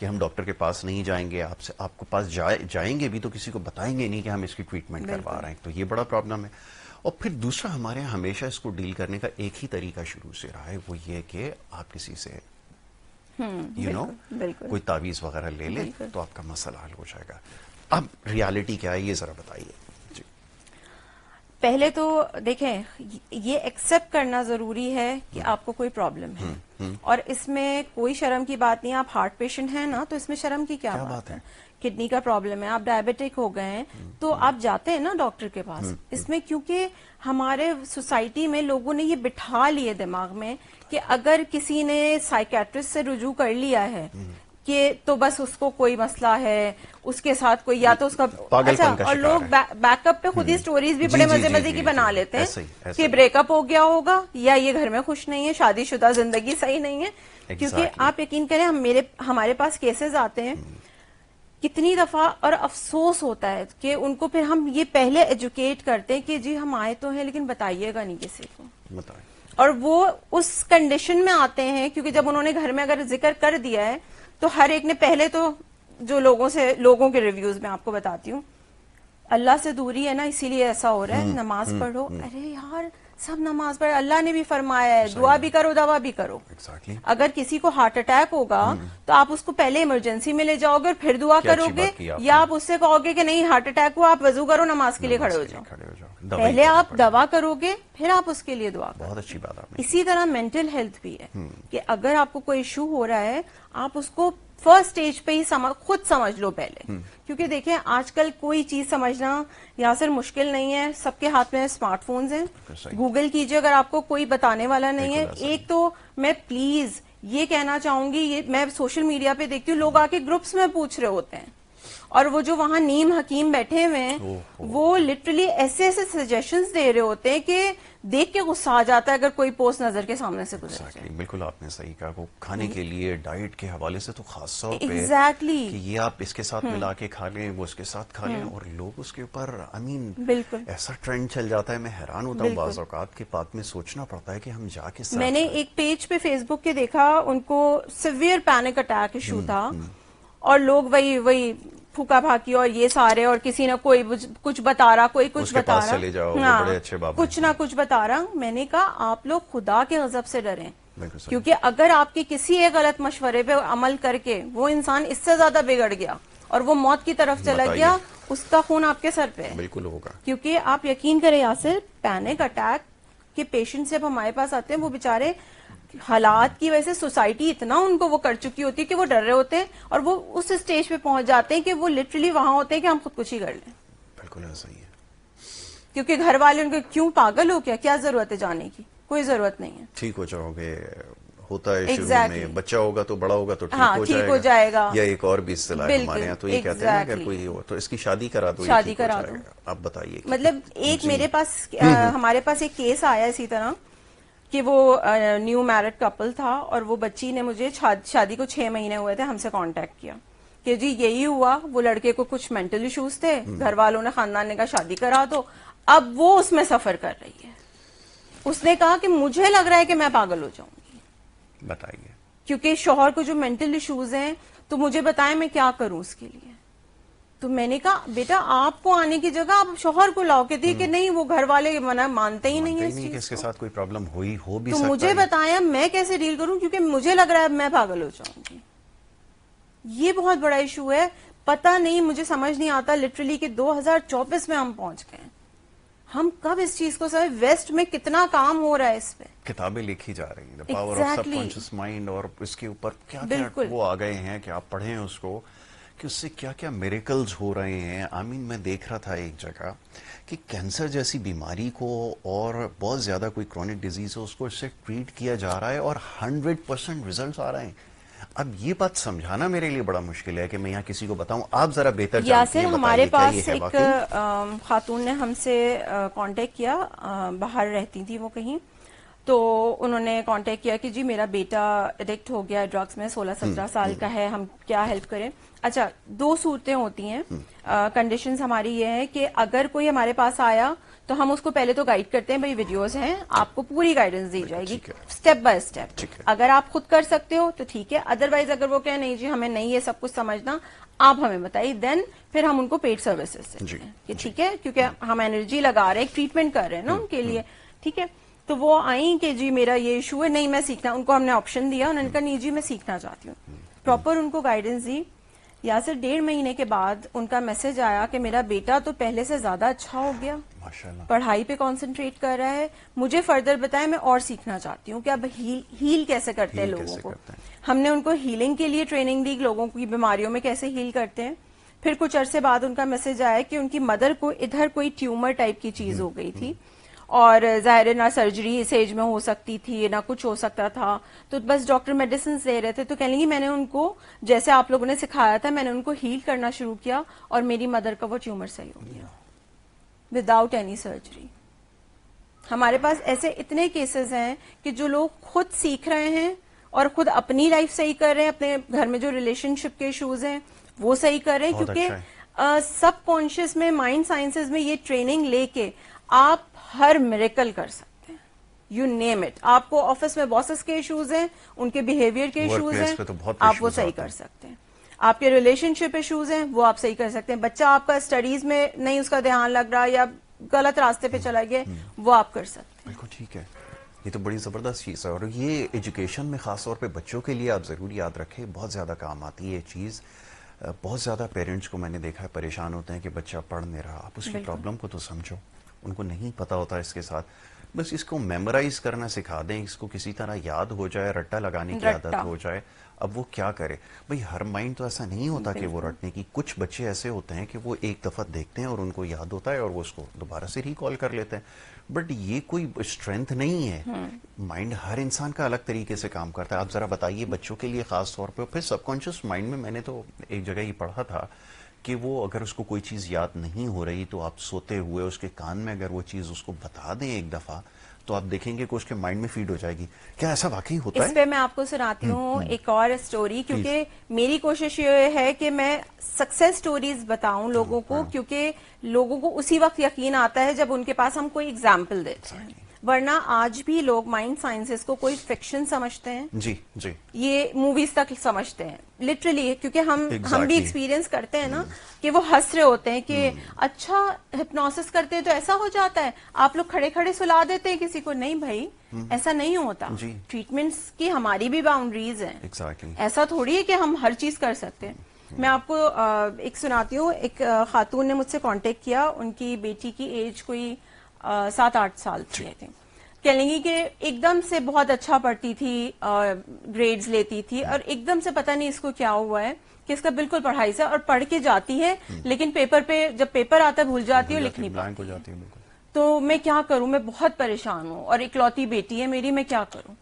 कि हम डॉक्टर के पास नहीं जाएंगे आपसे आपको पास जाए जाएंगे भी तो किसी को बताएंगे नहीं कि हम इसकी ट्रीटमेंट करवा रहे हैं तो ये बड़ा प्रॉब्लम है और फिर दूसरा हमारे यहाँ हमेशा इसको डील करने का एक ही तरीका शुरू से रहा है वो ये कि आप किसी से यू हम्म, नो कोई तावीज़ वगैरह ले ले तो आपका मसला हल हो जाएगा अब रियलिटी क्या है ये जरा बताइए पहले तो देखें ये एक्सेप्ट करना जरूरी है कि हम्म। आपको कोई प्रॉब्लम है हुँ, हम्म, हुँ. और इसमें कोई शर्म की बात नहीं आप हार्ट पेशेंट हैं ना तो इसमें शर्म की क्या, क्या बात है, है? किडनी का प्रॉब्लम है आप डायबिटिक हो गए हैं तो आप जाते हैं ना डॉक्टर के पास हम्म, हम्म। इसमें क्योंकि हमारे सोसाइटी में लोगों ने ये बिठा लिए दिमाग में कि अगर किसी ने साइकेट्रिस्ट से रुजू कर लिया है हम्म। कि तो बस उसको कोई मसला है उसके साथ कोई या तो उसका अच्छा और लोग बैकअप पे खुद ही स्टोरीज भी बड़े मजे मजे की बना लेते हैं कि ब्रेकअप हो गया होगा या ये घर में खुश नहीं है शादीशुदा जिंदगी सही नहीं है क्योंकि आप यकीन करें हम मेरे हमारे पास केसेस आते हैं कितनी दफा और अफसोस होता है कि उनको फिर हम ये पहले एजुकेट करते हैं कि जी हम आए तो हैं लेकिन बताइएगा नहीं किसी को और वो उस कंडीशन में आते हैं क्योंकि जब उन्होंने घर में अगर जिक्र कर दिया है तो हर एक ने पहले तो जो लोगों से लोगों के रिव्यूज में आपको बताती हूँ अल्लाह से दूरी है ना इसीलिए ऐसा हो रहा है हम्म, नमाज हम्म, पढ़ो हम्म। अरे यार सब नमाज पर अल्लाह ने भी फरमाया है दुआ भी करो दवा भी करो exactly. अगर किसी को हार्ट अटैक होगा हम्म। तो आप उसको पहले इमरजेंसी में ले जाओगे और फिर दुआ करोगे या आप उससे कहोगे कि नहीं हार्ट अटैक हुआ आप वजू करो नमाज के लिए खड़े हो जाओ पहले आप दवा करोगे फिर आप उसके लिए दुआ करो बहुत अच्छी बात इसी तरह मेंटल हेल्थ भी है हम्म। कि अगर आपको कोई इशू हो रहा है आप उसको फर्स्ट स्टेज पे ही समझ खुद समझ लो पहले हम्म। क्योंकि देखिए आजकल कोई चीज समझना यासर मुश्किल नहीं है सबके हाथ में स्मार्टफोन्स हैं गूगल कीजिए अगर आपको कोई बताने वाला नहीं है एक तो मैं प्लीज ये कहना चाहूंगी ये मैं सोशल मीडिया पे देखती हूँ लोग आके ग्रुप्स में पूछ रहे होते हैं और वो जो वहाँ नीम हकीम बैठे हुए हैं वो लिटरली ऐसे ऐसे सजेशन दे रहे होते हैं कि देख के गुस्सा आ जाता है अगर कोई पोस्ट नजर के सामने से गुजर exactly, बिल्कुल आपने सही कहा वो खाने के हम्म। लिए डाइट के हवाले से तो खास तौर पे exactly. कि ये आप इसके साथ हम्म। मिला के खा लें वो इसके साथ खा लें हम्म। और लोग उसके ऊपर आई मीन बिल्कुल ऐसा ट्रेंड चल जाता है मैं हैरान होता हूँ बाज अवकात के बाद में सोचना पड़ता है की हम जाके मैंने एक पेज पे फेसबुक के देखा उनको सिवियर पैनिक अटैक इशू था और लोग वही वही फूका भाकी और ये सारे और किसी ना कोई कुछ बता रहा कोई कुछ बता रहा चले जाओ हाँ, बड़े अच्छे बाबा कुछ ना कुछ बता रहा मैंने कहा आप लोग खुदा के गजब से डरे क्योंकि अगर आपके किसी एक गलत मशवरे पे अमल करके वो इंसान इससे ज्यादा बिगड़ गया और वो मौत की तरफ चला गया उसका खून आपके सर पे बिल्कुल होगा क्योंकि आप यकीन करें यासिर पैनिक अटैक के पेशेंट जब हमारे पास आते हैं वो बेचारे हालात की वजह से सोसाइटी इतना उनको वो कर चुकी होती है कि वो डर रहे होते हैं और वो उस स्टेज पे पहुंच जाते हैं कि वो लिटरली वहां होते हैं कि हम खुदकुशी कर लें बिल्कुल ऐसा हाँ, ही है क्योंकि घर वाले उनके क्यों पागल हो क्या क्या जरूरत है जाने की कोई जरूरत नहीं है ठीक हो जाओगे होता है exactly. शुरू में बच्चा होगा तो बड़ा होगा तो ठीक हाँ, हो, जाएगा। हो जाएगा या एक और भी हमारे यहाँ तो ये exactly. कहते हैं अगर कोई हो तो इसकी शादी करा दो शादी करा दो आप बताइए मतलब एक मेरे पास हम्म, हम्म। हमारे पास एक केस आया इसी तरह कि वो न्यू मैरिड कपल था और वो बच्ची ने मुझे शादी को छह महीने हुए थे हमसे कांटेक्ट किया कि जी यही हुआ वो लड़के को कुछ मेंटल इश्यूज थे हम्म। घर वालों ने खानदान ने कहा शादी करा दो अब वो उसमें सफर कर रही है उसने कहा कि मुझे लग रहा है कि मैं पागल हो जाऊंगी बताइए क्योंकि शोहर को जो मेंटल इश्यूज हैं तो मुझे बताएं मैं क्या करूं उसके लिए तो मैंने कहा बेटा आपको आने की जगह आप शोहर को लाओ कहती कि हम्म। नहीं वो घर वाले मना मानते ही नहीं है इसके साथ कोई प्रॉब्लम हुई हो भी तो मुझे बताया मैं कैसे डील करूं क्योंकि मुझे लग रहा है मैं पागल हो जाऊंगी ये बहुत बड़ा इशू है पता नहीं मुझे समझ नहीं आता लिटरली कि 2024 में हम पहुंच गए हम कब इस चीज को समझ वेस्ट में कितना काम हो रहा है इस पे किताबें लिखी जा रही हैं पावर ऑफ सबकॉन्शियस माइंड और इसके ऊपर क्या क्या वो आ गए हैं कि आप पढ़ें उसको कि उससे क्या क्या मेरेकल्स हो रहे हैं आई I मीन mean, मैं देख रहा था एक जगह कि कैंसर जैसी बीमारी को और बहुत ज़्यादा कोई क्रॉनिक डिजीज़ हो उसको इससे ट्रीट किया जा रहा है और हंड्रेड परसेंट रिजल्ट आ रहे हैं अब ये बात समझाना मेरे लिए बड़ा मुश्किल है कि मैं यहाँ किसी को बताऊं आप जरा बेहतर यासिर हमारे पास एक खातून ने हमसे कांटेक्ट किया बाहर रहती थी वो कहीं तो उन्होंने कांटेक्ट किया कि जी मेरा बेटा एडिक्ट हो गया ड्रग्स में 16-17 हम्म, साल हम्म, का हम्म। है हम क्या हेल्प करें अच्छा दो सूरतें होती हैं कंडीशन हमारी ये है कि अगर कोई हमारे पास आया तो हम उसको पहले तो गाइड करते हैं भाई वीडियोस हैं आपको पूरी गाइडेंस दी जाएगी स्टेप बाय स्टेप अगर आप खुद कर सकते हो तो ठीक है अदरवाइज अगर वो कहे नहीं जी हमें नहीं है सब कुछ समझना आप हमें बताइए देन फिर हम उनको पेड सर्विसेज देते हैं ठीक है क्योंकि हम एनर्जी लगा रहे हैं ट्रीटमेंट कर रहे हैं ना उनके लिए ठीक है तो वो आई कि जी मेरा ये इशू है नहीं मैं सीखना उनको हमने ऑप्शन दिया उन्होंने कहा नहीं जी मैं सीखना चाहती हूँ प्रॉपर उनको गाइडेंस दी या सिर्फ डेढ़ महीने के बाद उनका मैसेज आया कि मेरा बेटा तो पहले से ज्यादा अच्छा हो गया पढ़ाई पे कंसंट्रेट कर रहा है मुझे फर्दर बताएं मैं और सीखना चाहती हूँ कि अब हील हील कैसे करते हैं लोगों को हमने उनको हीलिंग के लिए ट्रेनिंग दी लोगों की बीमारियों में कैसे हील करते हैं फिर कुछ अरसे बाद उनका मैसेज आया कि उनकी मदर को इधर कोई ट्यूमर टाइप की चीज हो गई थी और ज़ाहिर ना सर्जरी इस एज में हो सकती थी ना कुछ हो सकता था तो बस डॉक्टर मेडिसिन दे रहे थे तो कह लेंगे मैंने उनको जैसे आप लोगों ने सिखाया था मैंने उनको हील करना शुरू किया और मेरी मदर का वो ट्यूमर सही हो गया विदाउट एनी सर्जरी हमारे पास ऐसे इतने केसेस हैं कि जो लोग खुद सीख रहे हैं और खुद अपनी लाइफ सही कर रहे हैं अपने घर में जो रिलेशनशिप के इशूज हैं वो सही कर रहे हैं क्योंकि सब अच्छा कॉन्शियस में माइंड साइंसेज में ये ट्रेनिंग लेके आप हर मेरेकल कर सकते हैं यू नेम इट आपको ऑफिस में बॉसेस के इश्यूज हैं उनके बिहेवियर के इश्यूज हैं तो आप वो सही कर सकते हैं आपके रिलेशनशिप इश्यूज हैं वो आप सही कर सकते हैं बच्चा आपका स्टडीज में नहीं उसका ध्यान लग रहा या गलत रास्ते पे हम्म, चला गया हम्म. वो आप कर सकते हैं बिल्कुल ठीक है ये तो बड़ी ज़बरदस्त चीज़ है और ये एजुकेशन में खासतौर पर बच्चों के लिए आप ज़रूर याद रखें बहुत ज़्यादा काम आती है चीज़ बहुत ज़्यादा पेरेंट्स को मैंने देखा है परेशान होते हैं कि बच्चा पढ़ नहीं रहा आप उसकी प्रॉब्लम को तो समझो उनको नहीं पता होता इसके साथ बस इसको मेमोराइज करना सिखा दें इसको किसी तरह याद हो जाए रट्टा लगाने की आदत हो जाए अब वो क्या करे भाई हर माइंड तो ऐसा नहीं होता कि वो रटने की कुछ बच्चे ऐसे होते हैं कि वो एक दफ़ा देखते हैं और उनको याद होता है और वो उसको दोबारा से रिकॉल कर लेते हैं बट ये कोई स्ट्रेंथ नहीं है माइंड हम्म। हर इंसान का अलग तरीके से काम करता है आप ज़रा बताइए बच्चों के लिए खासतौर पर फिर सबकॉन्शियस माइंड में मैंने तो एक जगह ही पढ़ा था कि वो अगर उसको कोई चीज़ याद नहीं हो रही तो आप सोते हुए उसके कान में अगर वो चीज़ उसको बता दें एक दफ़ा तो आप देखेंगे कि उसके माइंड में फीड हो जाएगी क्या ऐसा वाकई होता इस है मैं आपको सुनाती हम्म, हूँ हम्म। एक और स्टोरी क्योंकि मेरी कोशिश ये है कि मैं सक्सेस स्टोरीज बताऊं लोगों को हाँ। क्योंकि लोगों को उसी वक्त यकीन आता है जब उनके पास हम कोई एग्जाम्पल देते हैं वरना आज भी लोग माइंड साइंसेस को कोई फिक्शन समझते हैं जी जी ये मूवीज तक समझते हैं लिटरली क्योंकि हम exactly. हम भी एक्सपीरियंस करते हैं ना hmm। कि वो हंस रहे होते हैं कि hmm। अच्छा हिप्नोसिस करते हैं तो ऐसा हो जाता है आप लोग खड़े खड़े सुला देते हैं किसी को नहीं भाई hmm। ऐसा नहीं होता ट्रीटमेंट्स की हमारी भी बाउंड्रीज है exactly. ऐसा थोड़ी है कि हम हर चीज कर सकते हैं मैं आपको एक सुनाती हूँ एक खातून ने मुझसे कांटेक्ट किया उनकी बेटी की एज कोई सात आठ साल थी आई थिंक कह लेंगी कि एकदम से बहुत अच्छा पढ़ती थी ग्रेड्स लेती थी और एकदम से पता नहीं इसको क्या हुआ है कि इसका बिल्कुल पढ़ाई से और पढ़ के जाती है हम्म। लेकिन पेपर पे जब पेपर आता है भूल जाती है लिखनी नहीं जाती है तो मैं क्या करूं मैं बहुत परेशान हूं और इकलौती बेटी है मेरी मैं क्या करूं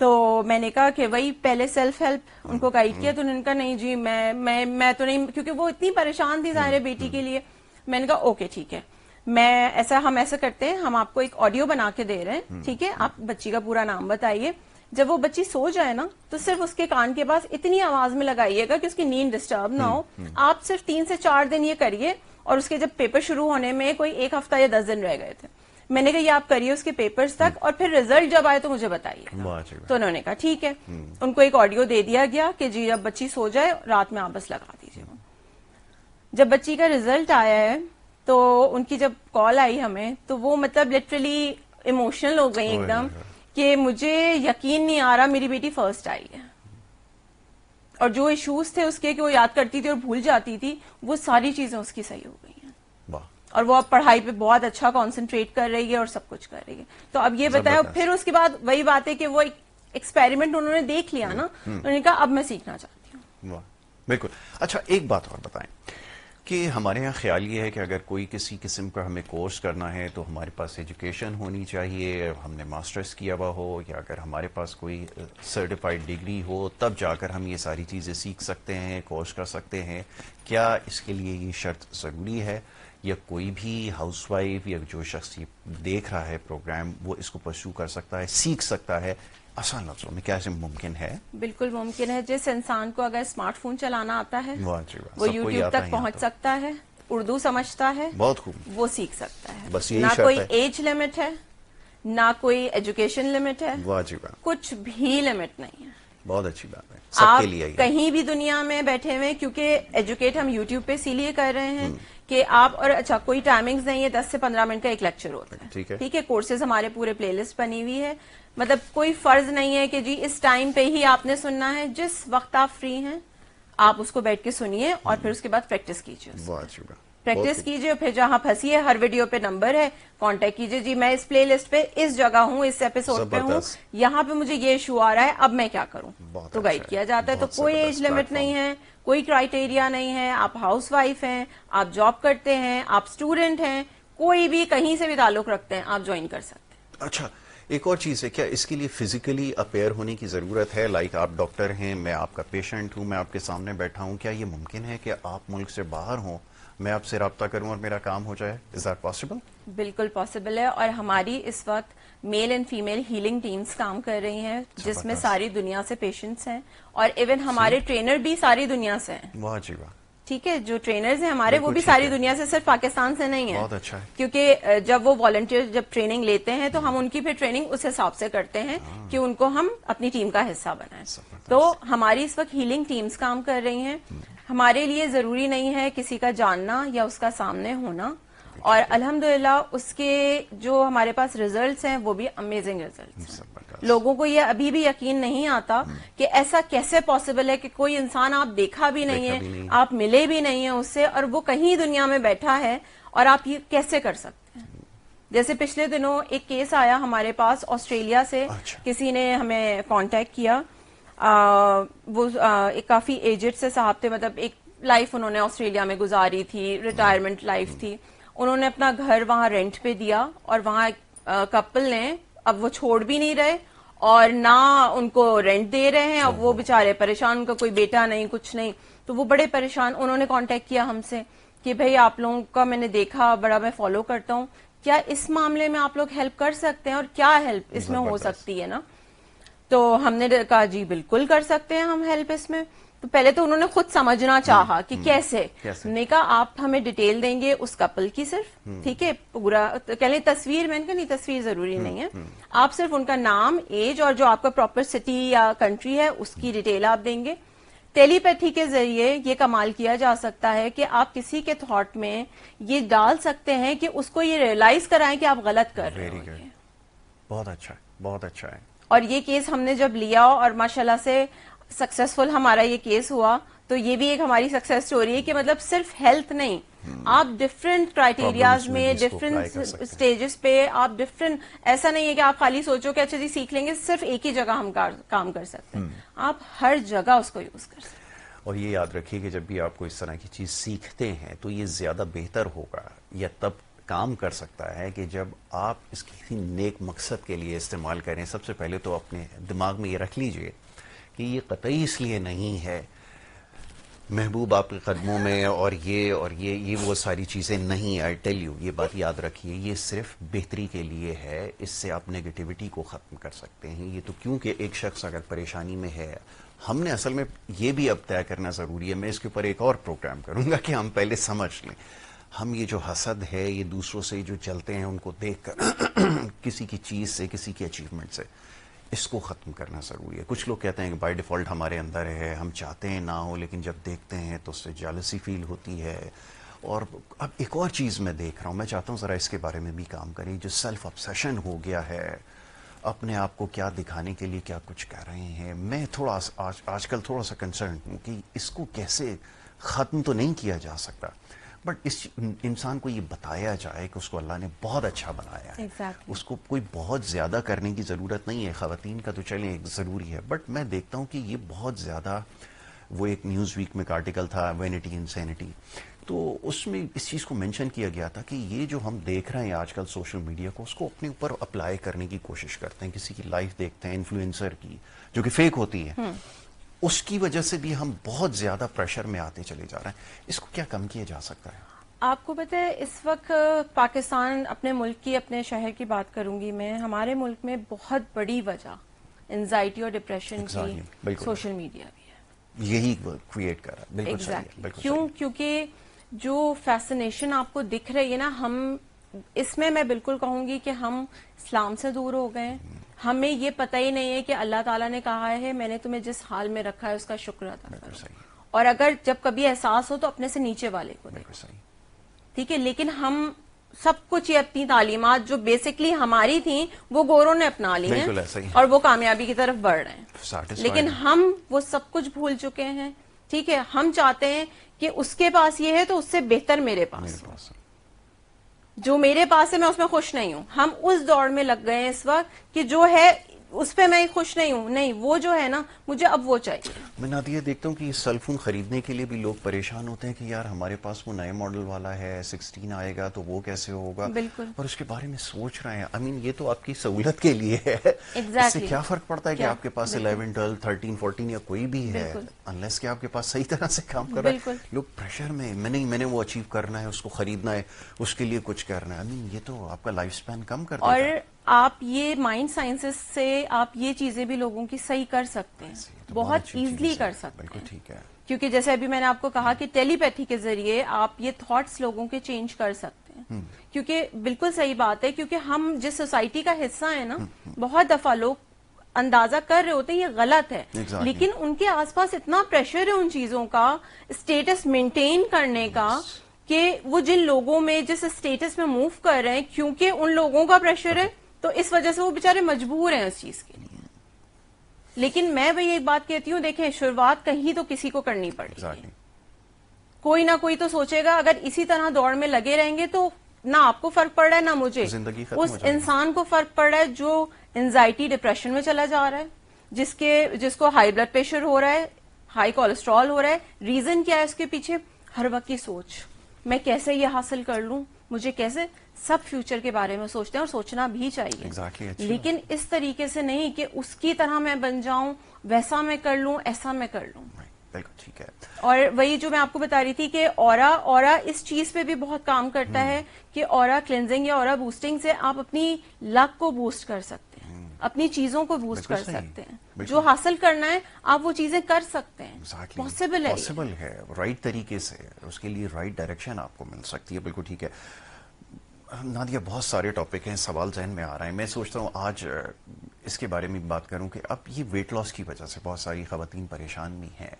तो मैंने कहा कि वही पहले सेल्फ हेल्प उनको गाइड हम्म, किया हम्म। तो उन्होंने कहा नहीं जी मैं मैं मैं तो नहीं क्योंकि वो इतनी परेशान थी जाहिर बेटी के लिए मैंने कहा ओके ठीक है मैं ऐसा हम ऐसा करते हैं हम आपको एक ऑडियो बना के दे रहे हैं हम्म। ठीक है आप बच्ची का पूरा नाम बताइए जब वो बच्ची सो जाए ना तो सिर्फ उसके कान के पास इतनी आवाज में लगाइएगा कि उसकी नींद डिस्टर्ब ना हो हम्म, हम्म। आप सिर्फ तीन से चार दिन ये करिए और उसके जब पेपर शुरू होने में कोई एक हफ्ता या दस दिन रह गए थे मैंने कहा ये आप करिए उसके पेपर्स तक और फिर रिजल्ट जब आए तो मुझे बताइए तो उन्होंने कहा ठीक है उनको एक ऑडियो दे दिया गया कि जी जब बच्ची सो जाए रात में आप बस लगा दीजिए जब बच्ची का रिजल्ट आया है तो उनकी जब कॉल आई हमें तो वो मतलब लिटरली इमोशनल हो गई एकदम कि मुझे यकीन नहीं आ रहा मेरी बेटी फर्स्ट आई है और जो इश्यूज थे उसके कि वो याद करती थी और भूल जाती थी वो सारी चीजें उसकी सही हो गई हैं और वो अब पढ़ाई पे बहुत अच्छा कॉन्सेंट्रेट कर रही है और सब कुछ कर रही है तो अब ये बताया फिर उसके बाद वही बात है कि वो एक्सपेरिमेंट उन्होंने देख लिया हम्म, ना हम्म। उन्होंने कहा अब मैं सीखना चाहती हूँ बिल्कुल अच्छा एक बात और बताएं कि हमारे यहाँ ख्याल ये है कि अगर कोई किसी किस्म का हमें कोर्स करना है तो हमारे पास एजुकेशन होनी चाहिए हमने मास्टर्स किया हुआ हो या अगर हमारे पास कोई सर्टिफाइड डिग्री हो तब जाकर हम ये सारी चीज़ें सीख सकते हैं कोर्स कर सकते हैं क्या इसके लिए ये शर्त ज़रूरी है या कोई भी हाउसवाइफ या जो शख्स ये देख रहा है प्रोग्राम वो इसको परसू कर सकता है सीख सकता है आसान लफ्जों में क्या मुमकिन है बिल्कुल मुमकिन है जिस इंसान को अगर स्मार्टफोन चलाना आता है वो यूट्यूब तक पहुँच तो। सकता है उर्दू समझता है बहुत खूब वो सीख सकता है बस ना कोई एज लिमिट है ना कोई एजुकेशन लिमिट है कुछ भी लिमिट नहीं है बहुत अच्छी बात है आप लिए कहीं भी दुनिया में बैठे हुए क्योंकि एजुकेट हम यूट्यूब पे इसीलिए कर रहे हैं हम्म। कि आप और अच्छा कोई टाइमिंग्स नहीं है दस से पंद्रह मिनट का एक लेक्चर होता है ठीक है कोर्सेज हमारे पूरे प्ले लिस्ट बनी हुई है मतलब कोई फर्ज नहीं है कि जी इस टाइम पे ही आपने सुनना है जिस वक्त आप फ्री हैं आप उसको बैठ के सुनिए और फिर उसके बाद प्रैक्टिस कीजिए प्रैक्टिस कीजिए फिर जहां फंसी है हर वीडियो पे नंबर है कांटेक्ट कीजिए जी मैं इस प्लेलिस्ट पे इस जगह हूँ इस एपिसोड पे हूँ यहाँ पे मुझे ये इशू आ रहा है अब मैं क्या करूँ तो गाइड अच्छा किया जाता है तो कोई एज लिमिट नहीं है कोई क्राइटेरिया नहीं है आप हाउस वाइफ है आप जॉब करते हैं आप स्टूडेंट हैं कोई भी कहीं से भी ताल्लुक रखते हैं आप ज्वाइन कर सकते हैं अच्छा एक और चीज़ है क्या इसके लिए फिजिकली अपेयर होने की ज़रूरत है लाइक आप डॉक्टर हैं मैं आपका पेशेंट हूँ मैं आपके सामने बैठा हूँ क्या ये मुमकिन है कि आप मुल्क से बाहर हों मैं आपसे रबता करूँ और मेरा काम हो जाए इज़ दैट पॉसिबल बिल्कुल पॉसिबल है और हमारी इस वक्त male and female healing teams काम कर रही हैं जिसमें सारी दुनिया से पेशेंट्स हैं और इवन हमारे ट्रेनर भी सारी दुनिया से हैं वाह जी वाह ठीक है जो ट्रेनर्स हैं हमारे वो भी सारी दुनिया से सिर्फ पाकिस्तान से नहीं है बहुत अच्छा है क्योंकि जब वो वॉलंटियर जब ट्रेनिंग लेते हैं तो हम हम्म। उनकी फिर ट्रेनिंग उस हिसाब से करते हैं हाँ। कि उनको हम अपनी टीम का हिस्सा बनाएं तो हमारी इस वक्त हीलिंग टीम्स काम कर रही हैं हम्म। हमारे लिए जरूरी नहीं है किसी का जानना या उसका सामने होना और अल्हम्दुलिल्लाह उसके जो हमारे पास रिजल्ट्स हैं वो भी अमेजिंग रिजल्ट्स हैं लोगों को ये अभी भी यकीन नहीं आता हम्म। कि ऐसा कैसे पॉसिबल है कि कोई इंसान आप देखा भी नहीं देखा है भी नहीं। आप मिले भी नहीं है उससे और वो कहीं दुनिया में बैठा है और आप ये कैसे कर सकते हैं जैसे पिछले दिनों एक केस आया हमारे पास ऑस्ट्रेलिया से अच्छा। किसी ने हमें कांटेक्ट किया आ, वो आ, एक काफी एजेड से साहब थे मतलब एक लाइफ उन्होंने ऑस्ट्रेलिया में गुजारी थी रिटायरमेंट लाइफ थी उन्होंने अपना घर वहां रेंट पे दिया और वहां कपल ने अब वो छोड़ भी नहीं रहे और ना उनको रेंट दे रहे हैं अब वो बेचारे परेशान उनका कोई बेटा नहीं कुछ नहीं तो वो बड़े परेशान उन्होंने कांटेक्ट किया हमसे कि भाई आप लोगों का मैंने देखा बड़ा मैं फॉलो करता हूँ क्या इस मामले में आप लोग हेल्प कर सकते हैं और क्या हेल्प इसमें हो सकती है ना तो हमने कहा जी बिल्कुल कर सकते हैं हम हेल्प इसमें तो पहले तो उन्होंने खुद समझना चाहा कि हम्म, कैसे मैंने हम्म, कहा आप हमें डिटेल देंगे उस कपल की सिर्फ हम्म। ठीक है पूरा तो कह लें तस्वीर मैंने कहा नहीं तस्वीर जरूरी नहीं है आप सिर्फ उनका नाम एज और जो आपका प्रॉपर सिटी या कंट्री है उसकी डिटेल आप देंगे टेलीपैथी के जरिए ये कमाल किया जा सकता है कि आप किसी के थॉट में ये डाल सकते हैं कि उसको ये रियलाइज कराएं कि आप गलत कर रहे हैं बहुत अच्छा बहुत अच्छा है और ये केस हमने जब लिया और माशाल्लाह से सक्सेसफुल हमारा ये केस हुआ तो ये भी एक हमारी सक्सेस स्टोरी है कि मतलब सिर्फ हेल्थ नहीं hmm. आप डिफरेंट क्राइटेरियाज में डिफरेंट स्टेजेस पे आप डिफरेंट ऐसा नहीं है कि आप खाली सोचो कि अच्छा जी सीख लेंगे सिर्फ एक ही जगह हम काम कर सकते हैं hmm. आप हर जगह उसको यूज कर सकते हैं और ये याद रखिए कि जब भी आपको इस तरह की चीज़ सीखते हैं तो ये ज़्यादा बेहतर होगा या तब काम कर सकता है कि जब आप इसकी नेक मकसद के लिए इस्तेमाल करें सबसे पहले तो अपने दिमाग में ये रख लीजिए ये कतई इसलिए नहीं है महबूब आपके कदमों में और ये और ये ये वो सारी चीज़ें नहीं आई टेल यू ये बात याद रखिए ये सिर्फ बेहतरी के लिए है इससे आप नेगेटिविटी को ख़त्म कर सकते हैं ये तो क्योंकि एक शख्स अगर परेशानी में है हमने असल में ये भी अब तय करना ज़रूरी है मैं इसके ऊपर एक और प्रोग्राम करूँगा कि हम पहले समझ लें हम ये जो हसद है ये दूसरों से जो चलते हैं उनको देख कर किसी की चीज़ से किसी की अचीवमेंट से इसको ख़त्म करना ज़रूरी है कुछ लोग कहते हैं कि बाय डिफ़ॉल्ट हमारे अंदर है हम चाहते हैं ना हो लेकिन जब देखते हैं तो उससे जालसी फील होती है और अब एक और चीज़ मैं देख रहा हूँ मैं चाहता हूँ ज़रा इसके बारे में भी काम करें जो सेल्फ ऑब्सेशन हो गया है अपने आप को क्या दिखाने के लिए क्या कुछ कह रहे हैं मैं थोड़ा आज आजकल थोड़ा सा कंसर्न हूँ कि इसको कैसे ख़त्म तो नहीं किया जा सकता बट इस इंसान को ये बताया जाए कि उसको अल्लाह ने बहुत अच्छा बनाया है exactly. उसको कोई बहुत ज़्यादा करने की ज़रूरत नहीं है ख़वान का तो चलें एक ज़रूरी है बट मैं देखता हूँ कि ये बहुत ज़्यादा वो एक न्यूज़ वीक में एक आर्टिकल था वेनिटी इंसैनिटी तो उसमें इस चीज़ को मेंशन किया गया था कि ये जो हम देख रहे हैं आजकल सोशल मीडिया को उसको अपने ऊपर अप्लाई करने की कोशिश करते हैं किसी की लाइफ देखते हैं इन्फ्लुएंसर की जो कि फेक होती है हम्म। उसकी वजह से भी हम बहुत ज्यादा प्रेशर में आते चले जा रहे हैं इसको क्या कम किया जा सकता है आपको पता है इस वक्त पाकिस्तान अपने मुल्क की अपने शहर की बात करूंगी मैं हमारे मुल्क में बहुत बड़ी वजह एनजाइटी और डिप्रेशन की सोशल मीडिया भी है यही क्रिएट कर रहा है exactly. क्यों क्योंकि जो फैसिनेशन आपको दिख रही है ना हम इसमें मैं बिल्कुल कहूंगी कि हम इस्लाम से दूर हो गए हमें ये पता ही नहीं है कि अल्लाह ताला ने कहा है मैंने तुम्हें जिस हाल में रखा है उसका शुक्र अदा करो और अगर जब कभी एहसास हो तो अपने से नीचे वाले को ठीक है लेकिन हम सब कुछ ये अपनी तालीमत जो बेसिकली हमारी थी वो गोरों ने अपना ली है और वो कामयाबी की तरफ बढ़ रहे हैं लेकिन हम वो सब कुछ भूल चुके हैं ठीक है हम चाहते हैं कि उसके पास ये है तो उससे बेहतर मेरे पास, मेरे पास जो मेरे पास है मैं उसमें खुश नहीं हूं हम उस दौड़ में लग गए हैं इस वक्त कि जो है उस पर मैं खुश नहीं हूँ नहीं वो जो है ना मुझे अब वो चाहिए मैं नाती ये देखता हूँ कि फोन ख़रीदने के लिए भी लोग परेशान होते हैं कि यार हमारे पास वो नए मॉडल वाला है सिक्सटीन आएगा तो वो कैसे होगा बिल्कुल और उसके बारे में सोच रहे हैं आई मीन ये तो आपकी सहूलत के लिए है exactly. इससे क्या फ़र्क पड़ता है कि आपके पास इलेवन ट्वेल्व थर्टीन फोर्टीन या कोई भी है अनलेस के आपके पास सही तरह से काम कर रहा है लोग प्रेशर में मैंने मैंने वो अचीव करना है उसको खरीदना है उसके लिए कुछ करना है आई मीन ये तो आपका लाइफ स्पैन कम कर और आप ये माइंड साइंसेस से आप ये चीजें भी लोगों की सही कर सकते हैं तो बहुत इजीली कर सकते हैं ठीक है क्योंकि जैसे अभी मैंने आपको कहा कि टेलीपैथी के जरिए आप ये थॉट्स लोगों के चेंज कर सकते हैं हम्म। क्योंकि बिल्कुल सही बात है क्योंकि हम जिस सोसाइटी का हिस्सा है ना हम्म, हम्म। बहुत दफा लोग अंदाजा कर रहे होते हैं ये गलत है exactly. लेकिन उनके आसपास इतना प्रेशर है उन चीजों का स्टेटस मेंटेन करने yes. का कि वो जिन लोगों में जिस स्टेटस में मूव कर रहे हैं क्योंकि उन लोगों का प्रेशर है तो इस वजह से वो बेचारे मजबूर हैं उस चीज के लिए लेकिन मैं भाई एक बात कहती हूँ देखें शुरुआत कहीं तो किसी को करनी पड़ेगी exactly. कोई ना कोई तो सोचेगा अगर इसी तरह दौड़ में लगे रहेंगे तो ना आपको फर्क पड़ रहा है ना मुझे तो उस इंसान को फर्क पड़ रहा है जो एंजाइटी डिप्रेशन में चला जा रहा है जिसके जिसको हाई ब्लड प्रेशर हो रहा है हाई कोलेस्ट्रॉल हो रहा है रीजन क्या है उसके पीछे हर वक्त की सोच मैं कैसे ये हासिल कर लू मुझे कैसे सब फ्यूचर के बारे में सोचते हैं और सोचना भी चाहिए exactly, अच्छा। लेकिन इस तरीके से नहीं कि उसकी तरह मैं बन जाऊं वैसा मैं कर लूं ऐसा मैं कर लूं बिल्कुल ठीक है और वही जो मैं आपको बता रही थी कि और और इस चीज पे भी बहुत काम करता है हम्म। कि और क्लेंजिंग या और बूस्टिंग से आप अपनी लक को बूस्ट कर सकते हैं हम्म। अपनी चीजों को बूस्ट कर सकते हैं जो हासिल करना है आप वो चीजें कर सकते हैं पॉसिबल है पॉसिबल है राइट तरीके से उसके लिए राइट डायरेक्शन आपको मिल सकती है बिल्कुल ठीक है नादिया बहुत सारे टॉपिक हैं सवाल जहन में आ रहे हैं मैं सोचता हूँ आज इसके बारे में बात करूँ कि अब ये वेट लॉस की वजह से बहुत सारी खातन परेशान भी हैं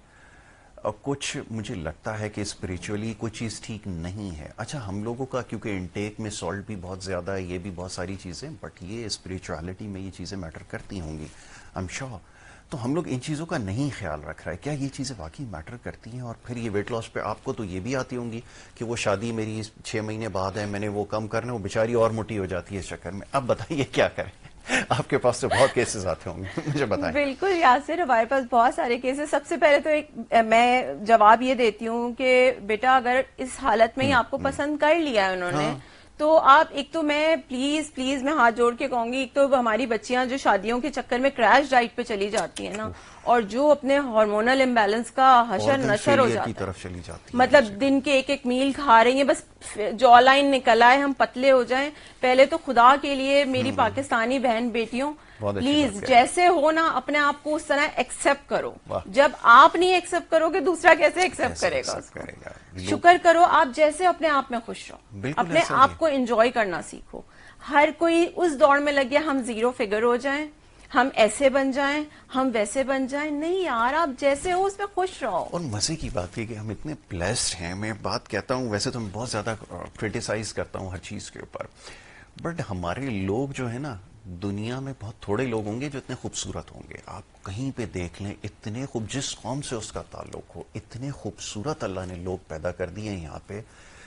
और कुछ मुझे लगता है कि स्पिरिचुअली कुछ चीज़ ठीक नहीं है अच्छा हम लोगों का क्योंकि इनटेक में सॉल्ट भी बहुत ज़्यादा है ये भी बहुत सारी चीज़ें बट ये स्पिरिचुअलिटी में ये चीज़ें मैटर करती होंगी आई एम श्योर तो हम लोग इन चीज़ों का नहीं ख्याल रख रहा है क्या ये चीज़ें वाकई मैटर करती हैं और फिर ये वेट लॉस पे आपको तो ये भी आती होंगी कि वो शादी मेरी छह महीने बाद है मैंने वो कम करना वो बेचारी और मोटी हो जाती है इस चक्कर में अब बताइए क्या करें आपके पास तो बहुत केसेस आते होंगे मुझे बताएं बिल्कुल यासिर हमारे पास बहुत सारे केसेस सबसे पहले तो एक मैं जवाब ये देती हूँ कि बेटा अगर इस हालत में ही हम्म, आपको हम्म। पसंद कर लिया है उन्होंने हाँ। तो आप एक तो मैं प्लीज प्लीज मैं हाथ जोड़ के कहूंगी एक तो हमारी बच्चियां जो शादियों के चक्कर में क्रैश डाइट पे चली जाती है ना और जो अपने हार्मोनल इम्बेलेंस का हशर नशर हो जाता तरफ चली जाती मतलब दिन के एक एक मील खा रही है बस जॉ लाइन निकल आए हम पतले हो जाए पहले तो खुदा के लिए मेरी हम्म। पाकिस्तानी बहन बेटियों प्लीज जैसे हो ना अपने आप को उस तरह एक्सेप्ट करो जब आप नहीं एक्सेप्ट करोगे दूसरा कैसे एक्सेप्ट करेगा, शुक्र करो आप जैसे अपने आप में खुश रहो अपने आप को एंजॉय करना सीखो हर कोई उस दौड़ में लग गया हम जीरो फिगर हो जाएं हम ऐसे बन जाएं हम वैसे बन जाएं नहीं यार आप जैसे हो उसमें खुश रहो और मजे की बात है कि हम इतने ब्लेस्ड हैं मैं बात कहता हूँ वैसे तो मैं बहुत ज्यादा क्रिटिसाइज करता हूँ हर चीज के ऊपर बट हमारे लोग जो है ना दुनिया में बहुत थोड़े लोग होंगे जो इतने खूबसूरत होंगे आप कहीं पे देख लें इतने खूब जिस कौम से उसका ताल्लुक हो इतने खूबसूरत अल्लाह ने लोग पैदा कर दिए हैं यहाँ पे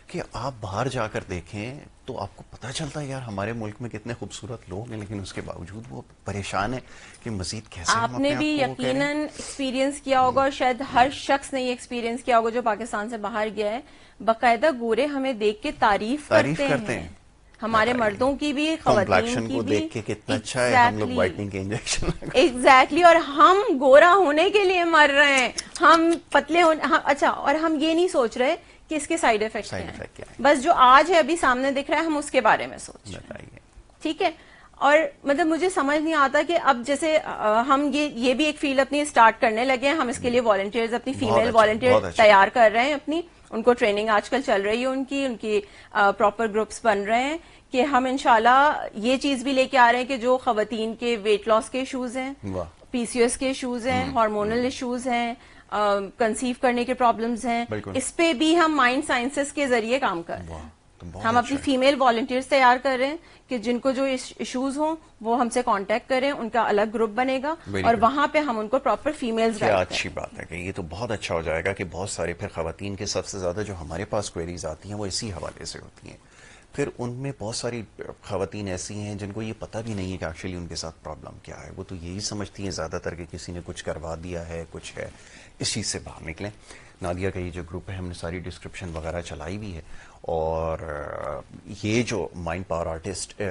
कि आप बाहर जाकर देखें तो आपको पता चलता है यार हमारे मुल्क में कितने खूबसूरत लोग हैं लेकिन उसके बावजूद वो परेशान है कि मजीद कैसे आपने भी यकीनन एक्सपीरियंस किया होगा और हम्म। शायद हर शख्स ने ये एक्सपीरियंस किया होगा जो पाकिस्तान से बाहर गया है बाकायदा गोरे हमें देख के तारीफ करते हैं हमारे मर्दों की भी कम्प्लेक्शन को देख के कितना अच्छा है हम लोग वाइटनिंग के इंजेक्शन एग्जैक्टली और हम गोरा होने के लिए मर रहे हैं हम पतले हो हाँ, अच्छा और हम ये नहीं सोच रहे कि इसके साइड इफेक्ट क्या है बस जो आज है अभी सामने दिख रहा है हम उसके बारे में सोच ठीक है और मतलब मुझे समझ नहीं आता कि अब जैसे आ, हम ये ये भी एक फील्ड अपनी स्टार्ट करने लगे हैं हम इसके हम्म। लिए वॉलंटियर्स अपनी फीमेल वॉलंटियर अच्छा, अच्छा। तैयार कर रहे हैं अपनी उनको ट्रेनिंग आजकल चल रही है उनकी उनकी प्रॉपर ग्रुप्स बन रहे हैं कि हम इनशाला ये चीज भी लेके आ रहे हैं कि जो खातन के वेट लॉस के इशूज हैं पीसीएस के इशूज हैं हार्मोनल इशूज हम्म। हैं कंसीव करने के प्रॉब्लम्स हैं इस पे भी हम माइंड साइंसेस के जरिए काम कर रहे हैं हम अपनी फीमेल वॉल्टियर्स तैयार कर रहे हैं कि जिनको जो इश्यूज हों वो हमसे कांटेक्ट करें उनका अलग ग्रुप बनेगा और वहां पे हम उनको प्रॉपर फीमेल्स क्या अच्छी बात है कि ये तो बहुत अच्छा हो जाएगा कि बहुत सारे फिर खातन के सबसे ज्यादा जो हमारे पास क्वेरीज आती हैं वो इसी हवाले से होती हैं फिर उनमें बहुत सारी खातन ऐसी हैं जिनको ये पता भी नहीं है कि एक्चुअली उनके साथ प्रॉब्लम क्या है वो तो यही समझती हैं ज़्यादातर कि किसी ने कुछ करवा दिया है कुछ है इस चीज़ से बाहर निकलें नादिया का ये जो ग्रुप है हमने सारी डिस्क्रिप्शन वगैरह चलाई भी है और ये जो माइंड पावर आर्टिस्ट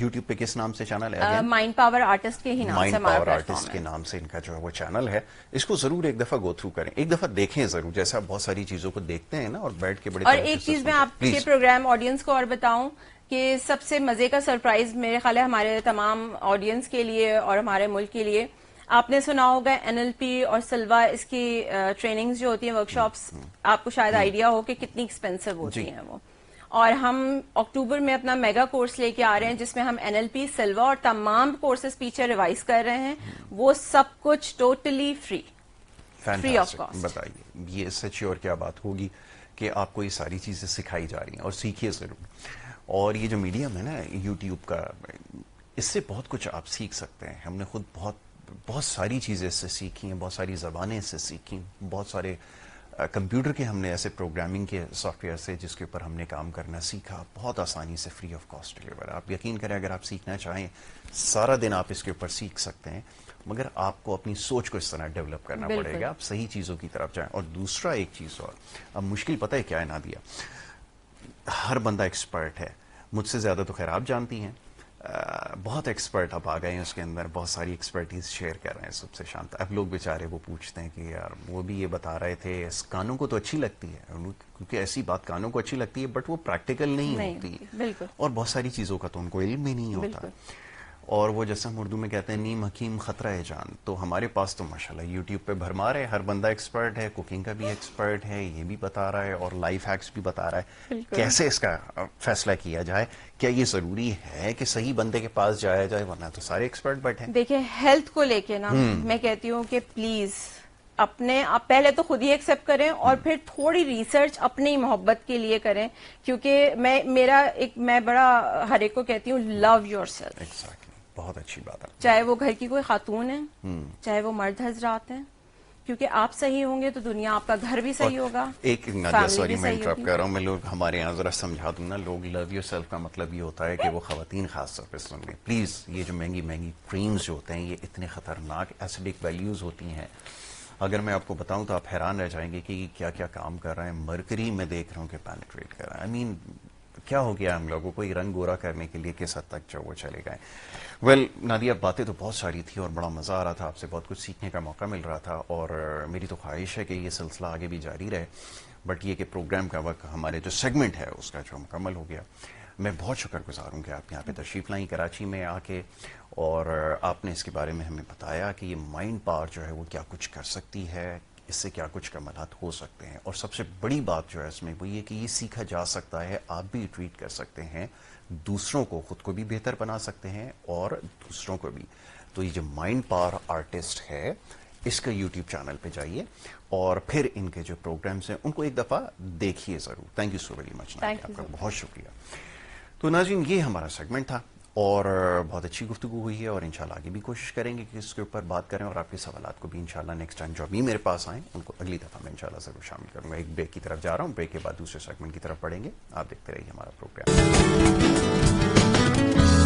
यूट्यूब पे किस नाम से चैनल है माइंड पावर आर्टिस्ट के ही नाम माइंड पावर आर्टिस्ट के नाम से इनका जो है वो चैनल है इसको जरूर एक दफा गो थ्रू करें एक दफा देखें जरूर जैसे आप बहुत सारी चीजों को देखते हैं ना और बैठ के बड़े और एक चीज में आपके प्रोग्राम ऑडियंस को और बताऊं कि सबसे मजे का सरप्राइज मेरे ख्याल हमारे तमाम ऑडियंस के लिए और हमारे मुल्क के लिए आपने सुना होगा एनएलपी और सिल्वा इसकी ट्रेनिंग्स जो होती हैं वर्कशॉप्स आपको शायद आइडिया हम्म। हो कि कितनी एक्सपेंसिव होती हैं वो और हम अक्टूबर में अपना मेगा कोर्स लेके आ रहे हैं जिसमें हम एनएलपी सिल्वा और तमाम कोर्सेज पीछे रिवाइज कर रहे हैं वो सब कुछ totally free free of cost बताइए ये सच और क्या बात होगी कि आपको ये सारी चीजें सिखाई जा रही हैं और सीखिए जरूर और ये जो मीडियम है ना यूट्यूब का इससे बहुत कुछ आप सीख सकते हैं हमने खुद बहुत बहुत सारी चीज़ें इससे सीखी हैं बहुत सारी ज़बानें इससे सीखी बहुत सारे कंप्यूटर के हमने ऐसे प्रोग्रामिंग के सॉफ्टवेयर से जिसके ऊपर हमने काम करना सीखा बहुत आसानी से फ्री ऑफ कॉस्ट डिलीवर आप यकीन करें अगर आप सीखना चाहें सारा दिन आप इसके ऊपर सीख सकते हैं मगर आपको अपनी सोच को इस तरह डेवलप करना पड़ेगा आप सही चीज़ों की तरफ जाएं और दूसरा एक चीज़ और अब मुश्किल पता है क्या है ना दिया हर बंदा एक्सपर्ट है मुझसे ज़्यादा तो खैर आप जानती हैं आ, बहुत एक्सपर्ट अब आ गए हैं उसके अंदर बहुत सारी एक्सपर्टीज शेयर कर रहे हैं सबसे शांत अब लोग बेचारे वो पूछते हैं कि यार वो भी ये बता रहे थे कानों को तो अच्छी लगती है क्योंकि ऐसी बात कानों को अच्छी लगती है बट वो प्रैक्टिकल नहीं, नहीं होती और बहुत सारी चीज़ों का तो उनको इल्म भी नहीं होता और वो जैसे हम उर्दू में कहते हैं नीम हकीम ख़तरा है जान तो हमारे पास तो माशाल्लाह यूट्यूब पे भरमा रहे हर बंदा एक्सपर्ट है कुकिंग का भी एक्सपर्ट है ये भी बता रहा है और लाइफ हैक्स भी बता रहा है कैसे इसका फैसला किया जाए क्या ये ज़रूरी है कि सही बंदे के पास जाया जाए वरना तो सारे एक्सपर्ट बैठे देखिये हेल्थ को लेके ना हम्म। मैं कहती हूँ कि प्लीज़ अपने आप पहले तो खुद ही एक्सेप्ट करें और हम्म। फिर थोड़ी रिसर्च अपनी मोहब्बत के लिए करें क्योंकि मैं मेरा एक मैं बड़ा हर एक को कहती हूँ लव योर सेल्फ बहुत अच्छी बात है चाहे वो घर की कोई खातून है हम्म। चाहे वो मर्द हजरात हैं क्योंकि आप सही होंगे तो दुनिया आपका घर भी सही होगा एक सॉरी मैं इंटरप्ट कर रहा हूँ मैं लोग हमारे यहाँ जरा समझा दूँ ना लोग लव योर सेल्फ का मतलब ये होता है कि वो खातन खास तौर पर सुन लें प्लीज़ ये जो महंगी महंगी क्रीम्स जो होते हैं ये इतने ख़तरनाक एसिडिक वैल्यूज़ होती हैं अगर मैं आपको बताऊं तो आप हैरान रह जाएंगे कि क्या क्या काम कर रहा है मरकरी में देख रहा हूँ कि पैनिट्रेट कर रहा है आई मीन क्या हो गया हम लोगों को ये रंग गोरा करने के लिए किस हद तक जो वो चले गए वेल नादी अब बातें तो बहुत सारी थी और बड़ा मज़ा आ रहा था आपसे बहुत कुछ सीखने का मौका मिल रहा था और मेरी तो ख्वाहिश है कि ये सिलसिला आगे भी जारी रहे बट ये कि प्रोग्राम का वक्त हमारे जो सेगमेंट है उसका जो मुकम्मल हो गया मैं बहुत शुक्र गुज़ार हूँ कि आप यहाँ पे तशरीफ़ लाई कराची में आके और आपने इसके बारे में हमें बताया कि ये माइंड पावर जो है वो क्या कुछ कर सकती है इससे क्या कुछ कमलात हो सकते हैं और सबसे बड़ी बात जो है इसमें वो ये कि ये सीखा जा सकता है आप भी ट्रीट कर सकते हैं दूसरों को खुद को भी बेहतर बना सकते हैं और दूसरों को भी तो ये जो माइंड पावर आर्टिस्ट है इसका यूट्यूब चैनल पे जाइए और फिर इनके जो प्रोग्राम्स हैं उनको एक दफ़ा देखिए ज़रूर thank you so very much आपका बहुत शुक्रिया तो नाजिन ये हमारा सेगमेंट था और बहुत अच्छी गुफ्तु हुई है और इंशाल्लाह आगे भी कोशिश करेंगे कि इसके ऊपर बात करें और आपके सवाल को भी इंशाल्लाह नेक्स्ट टाइम जो भी मेरे पास आए उनको अगली दफ़ा मैं इंशाल्लाह ज़रूर शामिल करूँगा एक ब्रेक की तरफ जा रहा हूँ ब्रेक के बाद दूसरे सेगमेंट की तरफ पढ़ेंगे आप देखते रहिए हमारा प्रोग्राम